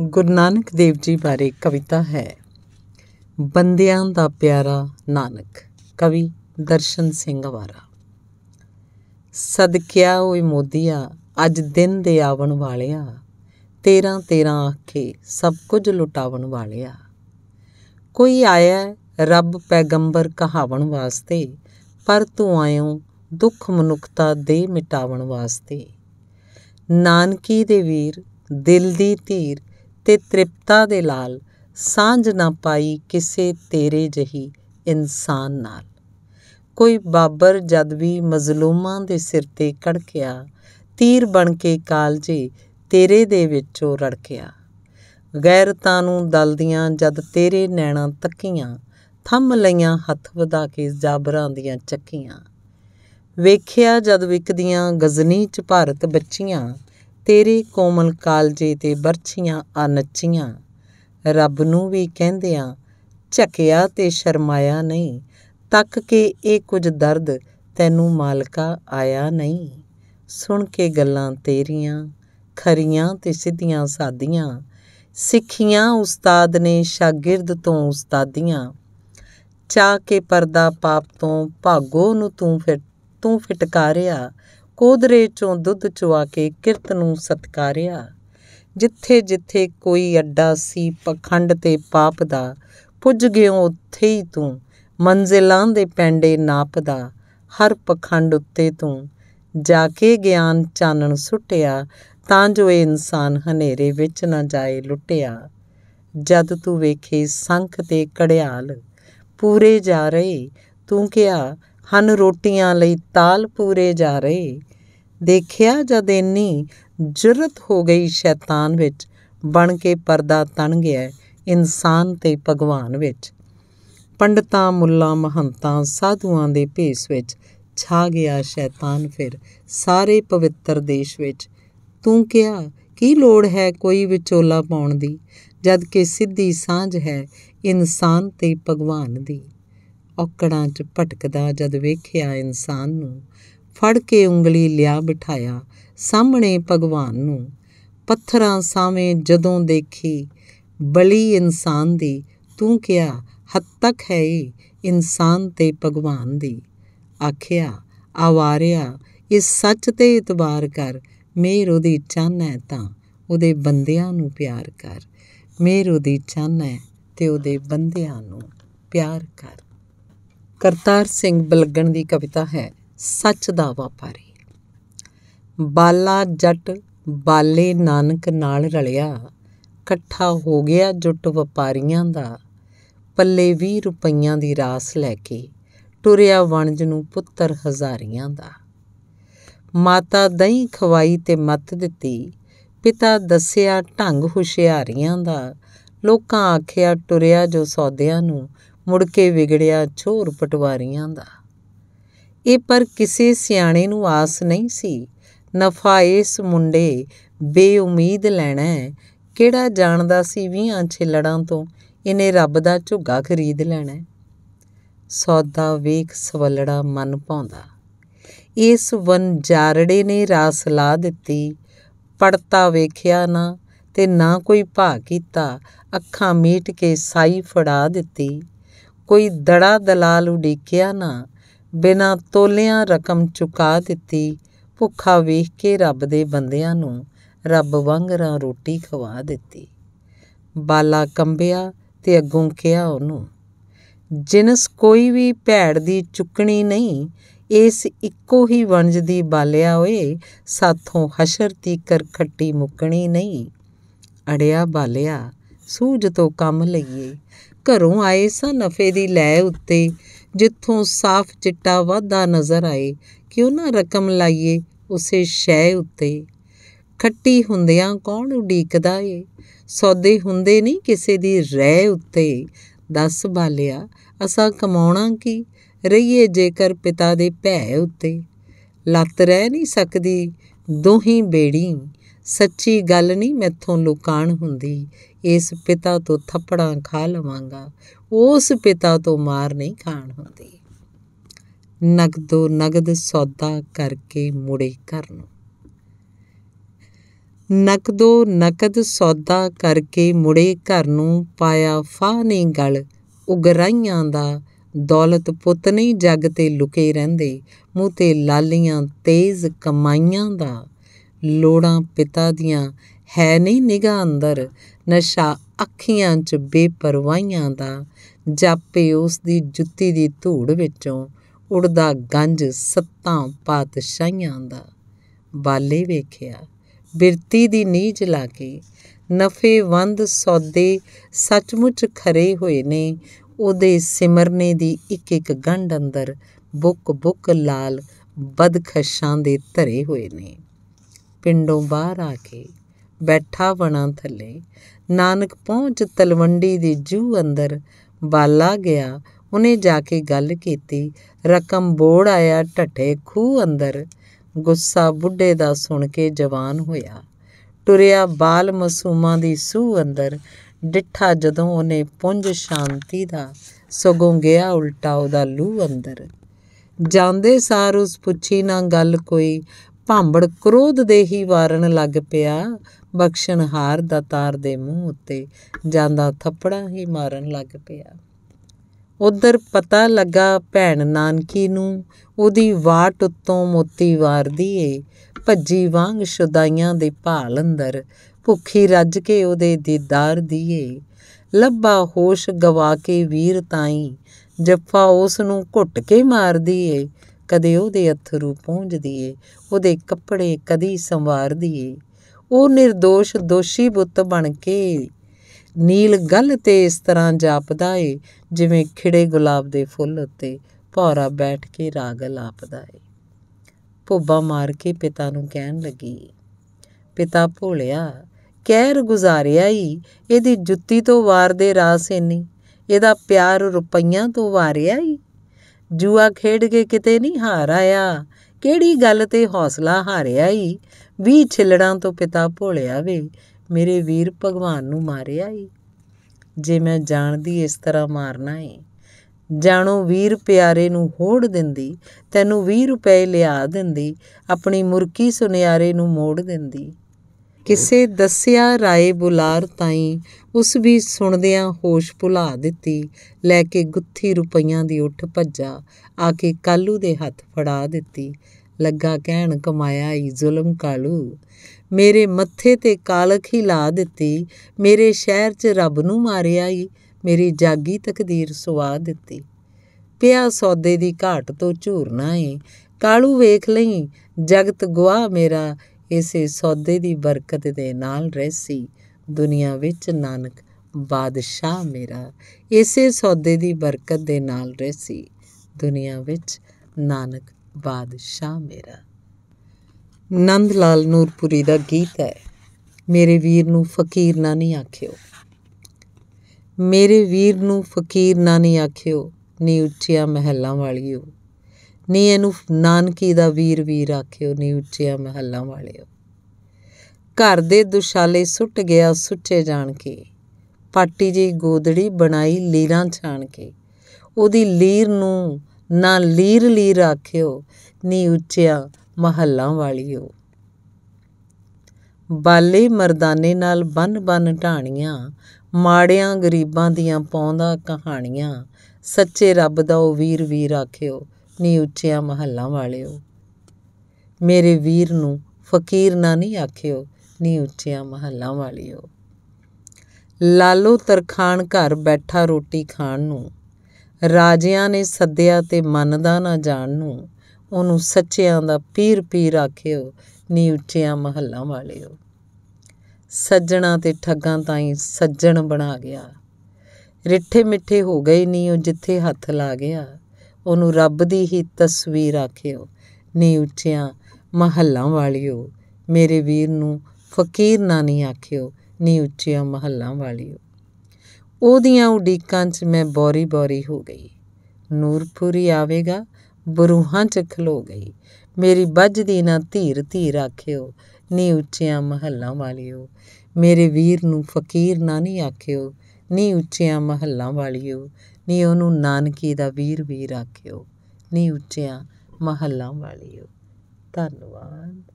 ਗੁਰੂ ਨਾਨਕ ਦੇਵ ਜੀ ਬਾਰੇ ਕਵਿਤਾ ਹੈ ਬੰਦਿਆਂ ਦਾ ਪਿਆਰਾ ਨਾਨਕ ਕਵੀ ਦਰਸ਼ਨ ਸਿੰਘ ਵਾਰਾ ਸਦਕਿਆ ਓਏ ਮੋਦੀਆ ਅੱਜ ਦਿਨ ਦੇ ਆਵਣ ਵਾਲਿਆ 13 13 ਆਖੇ ਸਭ ਕੁਝ ਲੁਟਾਵਣ ਵਾਲਿਆ ਕੋਈ ਆਇਆ ਰੱਬ ਪੈਗੰਬਰ ਕਹਾਵਣ ਵਾਸਤੇ ਪਰ ਤੂੰ ਆਇਓ ਦੁੱਖ ਮਨੁੱਖਤਾ ਦੇ ਮਿਟਾਵਣ ਵਾਸਤੇ ਨਾਨਕੀ ਦੇ ਵੀਰ ਦਿਲ ਦੀ ਧੀਰ ਤੇ ਤ੍ਰਿਪਤਾ ਦੇ ਲਾਲ ਸਾਂਝ ਨਾ ਪਾਈ ਕਿਸੇ ਤੇਰੇ ਜਹੀ ਇਨਸਾਨ ਨਾਲ ਕੋਈ ਬਾਬਰ ਜਦ ਵੀ ਮਜ਼ਲੂਮਾਂ ਦੇ ਸਿਰ ਤੇ ਕੜਕਿਆ ਤੀਰ ਬਣ ਕੇ ਕਾਲਜੇ ਤੇਰੇ ਦੇ ਵਿੱਚੋਂ ਰੜਕਿਆ ਗੈਰਤਾਂ ਨੂੰ ਦਲਦੀਆਂ ਜਦ ਤੇਰੇ ਨੈਣਾ ਤੱਕੀਆਂ ਥੰਮ ਲਈਆਂ ਹੱਥ ਵਧਾ ਕੇ ਜਾਬਰਾਂ ਦੀਆਂ ਚੱਕੀਆਂ ਵੇਖਿਆ ਜਦ ਵਿਕਦੀਆਂ ਗਜ਼ਨੀ ਚ ਭਾਰਤ ਬੱਚੀਆਂ ਤੇਰੇ ਕੋਮਲ ਕਾਲਜੇ ਤੇ ਬਰਛੀਆਂ ਆ ਨੱਚੀਆਂ ਰੱਬ ਨੂੰ ਵੀ ਕਹਿੰਦਿਆਂ ਝਕਿਆ ਤੇ ਸ਼ਰਮਾਇਆ ਨਹੀਂ ਤੱਕ ਕੇ ਇਹ ਕੁਝ ਦਰਦ ਤੈਨੂੰ ਮਾਲਕਾ ਆਇਆ ਨਹੀਂ ਸੁਣ ਕੇ ਗੱਲਾਂ ਤੇਰੀਆਂ ਖਰੀਆਂ ਤੇ ਸਿੱਧੀਆਂ ਸਾਦੀਆਂ ਸਿੱਖੀਆਂ ਉਸਤਾਦ ਨੇ ਸ਼ਾਗਿਰਦ ਤੋਂ ਉਸਤਾਦੀਆਂ ਚਾਹ ਕੇ ਪਰਦਾ ਪਾਪ ਤੋਂ ਭਾਗੋ ਨੂੰ ਤੂੰ ਫਿਰ ਤੂੰ ਫਟਕਾਰਿਆ ਕੋਦਰੇ ਚੋਂ ਦੁੱਧ ਚੁਆ ਕੇ ਕਿਰਤ ਨੂੰ ਸਤਕਾਰਿਆ ਜਿੱਥੇ ਜਿੱਥੇ ਕੋਈ ਅੱਡਾ ਸੀ ਪਖੰਡ ਤੇ ਪਾਪ ਦਾ ਪੁੱਜ ਗਿਓ ਉੱਥੇ ਹੀ ਤੂੰ ਮੰਜ਼ਿਲਾਂ ਦੇ ਪੈਂਡੇ ਨਾਪਦਾ ਹਰ ਪਖੰਡ ਉੱਤੇ ਤੂੰ ਜਾ ਕੇ ਗਿਆਨ ਚਾਨਣ ਸੁਟਿਆ ਤਾਂ ਜੋ ਇਹ ਇਨਸਾਨ ਹਨੇਰੇ ਵਿੱਚ ਨਾ ਜਾਏ ਲੁੱਟਿਆ ਜਦ ਤੂੰ ਵੇਖੇ ਸੰਖ ਤੇ ਕੜਿਆਲ ਪੂਰੇ ਜਾ ਰਹੇ ਤੂੰ ਕਿਹਾ ਹਨ ਰੋਟੀਆਂ ਲਈ ਤਾਲ ਪੂਰੇ ਜਾ ਰਹੇ ਦੇਖਿਆ ਜਦ ਇੰਨੀ ਜੁਰਤ ਹੋ ਗਈ ਸ਼ੈਤਾਨ ਵਿੱਚ ਬਣ ਕੇ ਪਰਦਾ ਤਣ ਗਿਆ ਇਨਸਾਨ ਤੇ ਭਗਵਾਨ ਵਿੱਚ ਪੰਡਤਾਂ ਮੁੱਲਾ ਮਹੰਤਾਂ ਸਾਧੂਆਂ ਦੇ ਭੇਸ ਵਿੱਚ ਛਾ ਗਿਆ ਸ਼ੈਤਾਨ ਫਿਰ ਸਾਰੇ ਪਵਿੱਤਰ ਦੇਸ਼ ਵਿੱਚ ਤੂੰ ਕਿਹਾ ਕੀ ਲੋੜ ਹੈ ਕੋਈ ਵਿਚੋਲਾ ਪਾਉਣ ਦੀ ਜਦ ਕਿ ਸਿੱਧੀ ਸਾਂਝ ਹੈ ਇਨਸਾਨ ਤੇ ਭਗਵਾਨ ਦੀ ਔਕੜਾਂ 'ਚ ਭਟਕਦਾ ਜਦ ਵੇਖਿਆ ਇਨਸਾਨ ਨੂੰ ਫੜ ਕੇ ਉਂਗਲੀ ਲਿਆ ਬਿਠਾਇਆ ਸਾਹਮਣੇ ਭਗਵਾਨ ਨੂੰ ਪੱਥਰਾਂ ਸਾਵੇਂ ਜਦੋਂ ਦੇਖੀ ਬਲੀ ਇਨਸਾਨ ਦੀ ਤੂੰ ਕਿਹਾ ਹੱਦ ਤੱਕ ਹੈ ਇਹ ਇਨਸਾਨ ਤੇ ਭਗਵਾਨ ਦੀ ਆਖਿਆ ਆਵਾਰਿਆ ਇਸ ਸੱਚ ਤੇ ਇਤਬਾਰ ਕਰ ਮੇਰ ਉਹਦੀ ਚੰਨ ਹੈ ਤਾਂ ਉਹਦੇ ਬੰਦਿਆਂ ਨੂੰ ਪਿਆਰ ਕਰ ਮੇਰ ਉਹਦੀ ਚੰਨ ਹੈ ਤੇ ਉਹਦੇ ਬੰਦਿਆਂ ਨੂੰ ਪਿਆਰ ਕਰ ਕਰਤਾਰ ਸਿੰਘ ਬਲਗਣ ਦੀ ਕਵਿਤਾ ਹੈ ਸੱਚ ਦਾ ਵਪਾਰੀ ਬਾਲਾ ਜੱਟ ਬਾਲੇ ਨਾਨਕ ਨਾਲ ਰਲਿਆ ਇਕੱਠਾ ਹੋ ਗਿਆ ਜੁੱਟ ਵਪਾਰੀਆਂ ਦਾ ਪੱਲੇ 20 ਰੁਪਈਆਂ ਦੀ ਰਾਸ ਲੈ ਕੇ ਟੁਰਿਆ ਵਣਜ ਨੂੰ ਪੁੱਤਰ ਹਜ਼ਾਰੀਆਂ ਦਾ ਮਾਤਾ ਦਹੀਂ ਖਵਾਈ ਤੇ ਮਤ ਦਿੱਤੀ ਪਿਤਾ ਦੱਸਿਆ ਢੰਗ ਹੁਸ਼ਿਆਰੀਆਂ ਦਾ ਲੋਕਾਂ ਆਖਿਆ ਟੁਰਿਆ ਜੋ ਸੌਦਿਆਂ ਨੂੰ ਮੁੜ ਕੇ ਵਿਗੜਿਆ ਛੋਰ ਪਟਵਾਰੀਆਂ ਦਾ ਇਹ ਪਰ ਕਿਸੇ ਸਿਆਣੇ ਨੂੰ ਆਸ ਨਹੀਂ ਸੀ ਨਫਾ ਇਸ ਮੁੰਡੇ ਬੇਉਮੀਦ ਲੈਣਾ ਕਿਹੜਾ ਜਾਣਦਾ ਸੀ 20 ਛਿਲੜਾਂ ਤੋਂ ਇਹਨੇ ਰੱਬ ਦਾ ਝੁੱਗਾ ਖਰੀਦ ਲੈਣਾ ਸੌਦਾ ਵੇਖ ਸਵਲੜਾ ਮਨ ਪਾਉਂਦਾ ਇਸ ਵਨ ਜਾਰੜੇ ਨੇ ਰਾਸ ਲਾ ਦਿੱਤੀ ਪੜਤਾ ਵੇਖਿਆ ਨਾ ਤੇ ਨਾ ਕੋਈ ਭਾ ਕੀਤਾ ਅੱਖਾਂ ਮੀਟ ਕੇ ਸਾਈ ਫੜਾ ਦਿੱਤੀ ਕੋਈ ਦੜਾ ਦਲਾਲ ਉਡੀਕਿਆ ਨਾ ਬਿਨਾ ਤੋਲਿਆਂ ਰਕਮ ਚੁਕਾ ਦਿੱਤੀ ਭੁੱਖਾ ਵੇਖ ਕੇ ਰੱਬ ਦੇ ਬੰਦਿਆਂ ਨੂੰ ਰੱਬ ਵਾਂਗਰਾਂ ਰੋਟੀ ਖਵਾ ਦਿੱਤੀ ਬਾਲਾ ਕੰਬਿਆ ਤੇ ਅੱਗੋਂ ਕਿਹਾ ਉਹਨੂੰ ਜਿਨਸ ਕੋਈ ਵੀ ਭੈੜ ਦੀ ਚੁੱਕਣੀ ਨਹੀਂ ਇਸ ਇੱਕੋ ਹੀ ਵਣਜ ਦੀ ਬਾਲਿਆ ਓਏ ਸਾਥੋਂ ਹਸ਼ਰ ਦੀ ਕਰਖੱਟੀ ਮੁੱਕਣੀ ਨਹੀਂ ਅੜਿਆ ਬਾਲਿਆ ਸੂਝ ਤੋਂ ਕੰਮ ਲਈਏ ਘਰੋਂ ਆਏ ਸਨ ਨਫੇ ਦੀ ਲੈ ਉੱਤੇ ਜਿੱਥੋਂ ਸਾਫ਼ ਚਿੱਟਾ ਵਾਧਾ ਨਜ਼ਰ ਆਏ ਕਿ ਉਹਨਾਂ ਰਕਮ ਲਾਈਏ ਉਸੇ ਸ਼ੈ ਉੱਤੇ ਖੱਟੀ ਹੁੰਦਿਆਂ ਕੌਣ ਉਡੀਕਦਾ ਏ ਸੌਦੇ ਹੁੰਦੇ ਨਹੀਂ ਕਿਸੇ ਦੀ ਰਹਿ ਉੱਤੇ ਦੱਸ ਬਾਲਿਆ ਅਸਾਂ ਕਮਾਉਣਾ ਕੀ ਰਹੀਏ ਜੇਕਰ ਪਿਤਾ ਦੇ ਭੈ ਉੱਤੇ ਲੱਤ ਰਹਿ ਨਹੀਂ ਸਕਦੀ ਦੋਹੀ ਬੇੜੀ ਸੱਚੀ ਗੱਲ ਨਹੀਂ ਮੈਥੋਂ ਲੁਕਾਣ ਹੁੰਦੀ ਇਸ ਪਿਤਾ ਤੋਂ ਥੱਪੜਾਂ ਖਾ ਲਵਾਂਗਾ ਉਸ ਪਿਤਾ ਤੋਂ ਮਾਰ ਨਹੀਂ ਖਾਣ ਹੁੰਦੀ ਨਗਦੋ ਨਗਦ ਸੌਦਾ ਕਰਕੇ ਮੁੜੇ ਘਰ ਨੂੰ ਨਕਦੋ ਨਕਦ ਸੌਦਾ ਕਰਕੇ ਮੁੜੇ ਘਰ ਨੂੰ ਪਾਇਆ ਫਾਹ ਨਹੀਂ ਗਲ ਉਗਰਾਈਆਂ ਦਾ ਦੌਲਤ ਪੁੱਤ ਨਹੀਂ ਜੱਗ ਤੇ ਲੁਕੇ ਰਹਿੰਦੇ ਮੂੰਹ ਤੇ ਲਾਲੀਆਂ ਤੇਜ਼ ਕਮਾਈਆਂ ਦਾ ਲੋੜਾਂ ਪਿਤਾ ਦੀਆਂ ਹੈ ਨਹੀਂ ਨਿਗਾ ਅੰਦਰ ਨਸ਼ਾ ਅੱਖੀਆਂ 'ਚ ਬੇਪਰਵਾਹੀਆਂ ਦਾ ਜਾਪੇ ਉਸ ਦੀ ਜੁੱਤੀ ਦੀ ਧੂੜ ਵਿੱਚੋਂ ਉੜਦਾ ਗੰਜ ਸੱਤਾਂ ਪਾਤਸ਼ਾਹਾਂ ਦਾ ਬਾਲੇ ਵੇਖਿਆ ਬਿਰਤੀ ਦੀ ਨੀਜ ਲਾ ਕੇ ਨਫੇਵੰਦ ਸੌਦੇ ਸੱਚਮੁੱਚ ਖਰੇ ਹੋਏ ਨੇ ਉਹਦੇ ਸਿਮਰਨੇ ਦੀ ਇੱਕ ਇੱਕ ਗੰਢ ਅੰਦਰ ਬੁੱਕ ਬੁੱਕ ਲਾਲ ਬਦਖਸ਼ਾਂ ਦੇ ਧਰੇ ਹੋਏ ਨੇ ਪਿੰਡੋਂ ਬਾਹਰ ਆ ਕੇ ਬੈਠਾ ਵਣਾ ਥੱਲੇ ਨਾਨਕ ਪਹੁੰਚ ਤਲਵੰਡੀ ਦੀ ਜੂ ਅੰਦਰ ਬਾਲਾ ਗਿਆ ਉਹਨੇ ਜਾ ਕੇ ਗੱਲ ਕੀਤੀ ਰਕਮ ਬੋੜ ਆਇਆ ਢੱਠੇ ਖੂ ਅੰਦਰ ਗੁੱਸਾ ਬੁੱਢੇ ਦਾ ਸੁਣ ਕੇ ਜਵਾਨ ਹੋਇਆ ਟੁਰਿਆ ਬਾਲ ਮਸੂਮਾਂ ਦੀ ਸੂ ਅੰਦਰ ਡਿੱਠਾ ਜਦੋਂ ਉਹਨੇ ਪੁੰਜ ਸ਼ਾਂਤੀ ਦਾ ਸਗੋਂ ਗਿਆ ਉਲਟਾ ਉਹਦਾ ਲੂ ਅੰਦਰ ਜਾਂਦੇ ਸਾਰ ਉਸ ਪੁੱਛੀ ਨਾ ਗੱਲ ਕੋਈ ਭਾਂਬੜ ਕ੍ਰੋਧ ਦੇ ਹੀ ਵਾਰਨ ਲੱਗ ਪਿਆ ਬਖਸ਼ਣਹਾਰ ਦਾ ਤਾਰ ਦੇ ਮੂੰਹ ਉੱਤੇ ਜਾਂਦਾ ਥੱਪੜਾ ਹੀ ਮਾਰਨ ਲੱਗ ਪਿਆ ਉਧਰ ਪਤਾ ਲੱਗਾ ਭੈਣ ਨਾਨਕੀ ਨੂੰ ਉਹਦੀ ਵਾਟ ਉੱਤੋਂ ਮੋਤੀ ਵਾਰਦੀ ਏ ਭੱਜੀ ਵਾਂਗ ਸ਼ੁਦਾਈਆਂ ਦੇ ਭਾਲ ਅੰਦਰ ਭੁੱਖੀ ਰੱਜ ਕੇ ਉਹਦੇ ਦੀਦਾਰ ਦੀਏ ਲੱਭਾ ਹੋਸ਼ ਗਵਾ ਕੇ ਵੀਰ ਤਾਈ ਜੱਫਾ ਉਸ ਨੂੰ ਘੁੱਟ ਕੇ ਮਾਰਦੀ ਏ ਕਦੇ ਉਹਦੇ ਅਥਰੂ ਪੂੰਝਦੀ ਏ ਉਹਦੇ ਕੱਪੜੇ ਕਦੀ ਸੰਵਾਰਦੀ ਏ ਉਹ નિર્ਦੋਸ਼ ਦੋਸ਼ੀ ਬੁੱਤ ਬਣ ਕੇ ਨੀਲ ਗਲ ਤੇ ਇਸ ਤਰ੍ਹਾਂ ਜਾਪਦਾ ਏ ਜਿਵੇਂ ਖਿੜੇ ਗੁਲਾਬ ਦੇ ਫੁੱਲ ਉੱਤੇ ਭੌਰਾ ਬੈਠ ਕੇ ਰਾਗ ਲਾਪਦਾ ਏ ਭੋਬਾ ਮਾਰ ਕੇ ਪਿਤਾ ਨੂੰ ਕਹਿਣ ਲੱਗੀ ਪਿਤਾ ਭੋਲਿਆ ਕਹਿਰ ਗੁਜ਼ਾਰਿਆ ਹੀ ਇਹਦੀ ਜੁੱਤੀ ਤੋਂ ਵਾਰ ਦੇ ਰਾਸ ਇੰਨੀ ਇਹਦਾ ਪਿਆਰ ਰੁਪਈਆਂ ਤੋਂ ਵਾਰਿਆ ਹੀ ਜੂਆ ਖੇਡ ਕੇ ਕਿਤੇ ਨਹੀਂ ਹਾਰ ਆਇਆ ਕਿਹੜੀ ਗੱਲ ਤੇ ਹੌਸਲਾ ਹਾਰਿਆ ਈ ਵੀ ਛਿਲੜਾਂ ਤੋਂ ਪਿਤਾ ਭੋਲਿਆ ਵੇ ਮੇਰੇ ਵੀਰ ਭਗਵਾਨ ਨੂੰ ਮਾਰਿਆ ਈ ਜੇ ਮੈਂ ਜਾਣਦੀ ਇਸ ਤਰ੍ਹਾਂ ਮਾਰਨਾ ਏ ਜਾਣੋ ਵੀਰ ਪਿਆਰੇ ਨੂੰ ਹੋੜ ਦਿੰਦੀ ਤੈਨੂੰ 20 ਰੁਪਏ ਲਿਆ ਦਿੰਦੀ ਆਪਣੀ ਮੁਰਕੀ ਸੁਨਿਆਰੇ ਨੂੰ ਮੋੜ ਦਿੰਦੀ ਕਿਸੇ ਦੱਸਿਆ ਰਾਏ ਬੁਲਾਰ ਤਾਈ ਉਸ ਵੀ ਸੁਣਦਿਆਂ ਹੋਸ਼ ਭੁਲਾ ਦਿੱਤੀ ਲੈ ਕੇ ਗੁੱਥੀ ਰੁਪਈਆਂ ਦੀ ਉੱਠ ਭੱਜਾ ਆ ਕੇ ਕਾਲੂ ਦੇ ਹੱਥ ਫੜਾ ਦਿੱਤੀ ਲੱਗਾ ਕਹਿਣ ਕਮਾਇਆ ਈ ਜ਼ੁਲਮ ਕਾਲੂ ਮੇਰੇ ਮੱਥੇ ਤੇ ਕਾਲਖ ਹੀ ਲਾ ਦਿੱਤੀ ਮੇਰੇ ਸ਼ਹਿਰ 'ਚ ਰੱਬ ਨੂੰ ਮਾਰਿਆ ਈ ਮੇਰੀ ਜਾਗੀ ਤਕਦੀਰ ਸੁਆ ਦਿੱਤੀ ਪਿਆ ਸੌਦੇ ਦੀ ਘਾਟ ਤੋਂ ਝੂਰਨਾ ਏ ਕਾਲੂ ਵੇਖ ਲਈ ਜਗਤ ਗਵਾ ਮੇਰਾ ਇਸੇ ਸੌਦੇ ਦੀ ਬਰਕਤ ਦੇ ਨਾਲ ਰਹਿਸੀ ਦੁਨੀਆ ਵਿੱਚ ਨਾਨਕ ਬਾਦਸ਼ਾਹ ਮੇਰਾ ਇਸੇ ਸੌਦੇ ਦੀ ਬਰਕਤ ਦੇ ਨਾਲ ਰਹਿਸੀ ਦੁਨੀਆ ਵਿੱਚ ਨਾਨਕ ਬਾਦਸ਼ਾਹ ਮੇਰਾ ਨੰਦ ਲਾਲ ਨੂਰਪੁਰੀ ਦਾ ਗੀਤ ਹੈ ਮੇਰੇ ਵੀਰ ਨੂੰ ਫਕੀਰ ਨਾ ਨਹੀਂ ਆਖਿਓ ਮੇਰੇ ਵੀਰ ਨੂੰ ਫਕੀਰ ਨਾ ਨਹੀਂ ਆਖਿਓ ਨੀ ਉੱਚੀਆਂ ਮਹਿਲਾਂ ਵਾਲੀਓ ਨੀ ਇਹਨੂੰ ਨਾਨਕੀ ਦਾ ਵੀਰ ਵੀਰ ਆਖਿਓ ਨੀ ਉੱਚਿਆ ਮਹੱਲਾਂ ਵਾਲਿਓ ਘਰ ਦੇ ਦੁਸ਼ਾਲੇ ਸੁੱਟ ਗਿਆ ਸੁੱਚੇ ਜਾਣ ਕੇ ਪਾਟੀ ਜੀ ਗੋਦੜੀ ਬਣਾਈ ਲੀਰਾਂ ਛਾਣ ਕੇ ਉਹਦੀ ਲੀਰ ਨੂੰ ਨਾ ਲੀਰ ਲੀਰ ਆਖਿਓ ਨੀ ਉੱਚਿਆ ਮਹੱਲਾਂ ਵਾਲਿਓ ਬਾਲੇ ਮਰਦਾਨੇ ਨਾਲ ਬੰਨ ਬੰਨ ਢਾਣੀਆਂ ਮਾੜਿਆਂ ਗਰੀਬਾਂ ਦੀਆਂ ਪੌਂਦਾ ਕਹਾਣੀਆਂ ਸੱਚੇ ਰੱਬ ਦਾ ਉਹ ਵੀਰ ਵੀਰ ਆਖਿਓ ਨੀ ਉੱਚਿਆ ਮਹੱਲਾ ਵਾਲਿਓ ਮੇਰੇ ਵੀਰ ਨੂੰ ਫਕੀਰ ਨਾ ਨਹੀਂ ਆਖਿਓ ਨੀ ਉੱਚਿਆ ਮਹੱਲਾ ਵਾਲਿਓ ਲਾਲੋ ਤਰਖਾਨ ਘਰ ਬੈਠਾ ਰੋਟੀ ਖਾਣ ਨੂੰ ਰਾਜਿਆਂ ਨੇ ਸੱਦਿਆ ਤੇ ਮੰਨਦਾ ਨਾ ਜਾਣ ਨੂੰ ਉਹਨੂੰ ਸੱਚਿਆਂ ਦਾ ਪੀਰ ਪੀਰ ਆਖਿਓ ਨੀ ਉੱਚਿਆਂ ਮਹੱਲਾ ਵਾਲਿਓ ਸੱਜਣਾ ਤੇ ਠੱਗਾਂ ਤਾਈਂ ਸੱਜਣ ਬਣਾ ਗਿਆ ਰਿੱਠੇ ਮਿੱਠੇ ਹੋ ਗਏ ਨੀ ਉਹ ਜਿੱਥੇ ਹੱਥ ਲਾ ਗਿਆ ਉਹਨੂੰ ਰੱਬ ਦੀ ਹੀ ਤਸਵੀਰ ਆਖਿਓ ਨੀ ਉੱਚਿਆਂ ਮਹੱਲਾਂ ਵਾਲਿਓ ਮੇਰੇ ਵੀਰ ਨੂੰ ਫਕੀਰ ਨਾ ਨਹੀਂ ਆਖਿਓ ਨੀ ਉੱਚਿਆਂ ਮਹੱਲਾਂ ਵਾਲਿਓ ਉਹਦੀਆਂ ਉਡੀਕਾਂ 'ਚ ਮੈਂ ਬੋਰੀ-ਬੋਰੀ ਹੋ ਗਈ ਨੂਰਪੁਰੀ ਆਵੇਗਾ ਬਰੂਹਾਂ 'ਚ ਖਲੋ ਗਈ ਮੇਰੀ ਵੱਜਦੀ ਨਾ ਧੀਰ-ਧੀਰ ਆਖਿਓ ਨੀ ਉੱਚਿਆਂ ਮਹੱਲਾਂ ਵਾਲਿਓ ਮੇਰੇ ਵੀਰ ਨੂੰ ਫਕੀਰ ਨਾ ਨਹੀਂ ਆਖਿਓ ਨੀ ਉੱਚਿਆਂ ਮਹੱਲਾਂ ਵਾਲਿਓ ਨੀ ਉਹਨੂੰ ਨਾਨਕੀ ਦਾ ਵੀਰ ਵੀ ਰੱਖਿਓ ਨੀ ਉੱਚਿਆਂ ਮਹੱਲਾਂ ਵਾਲਿਓ ਧੰਨਵਾਦ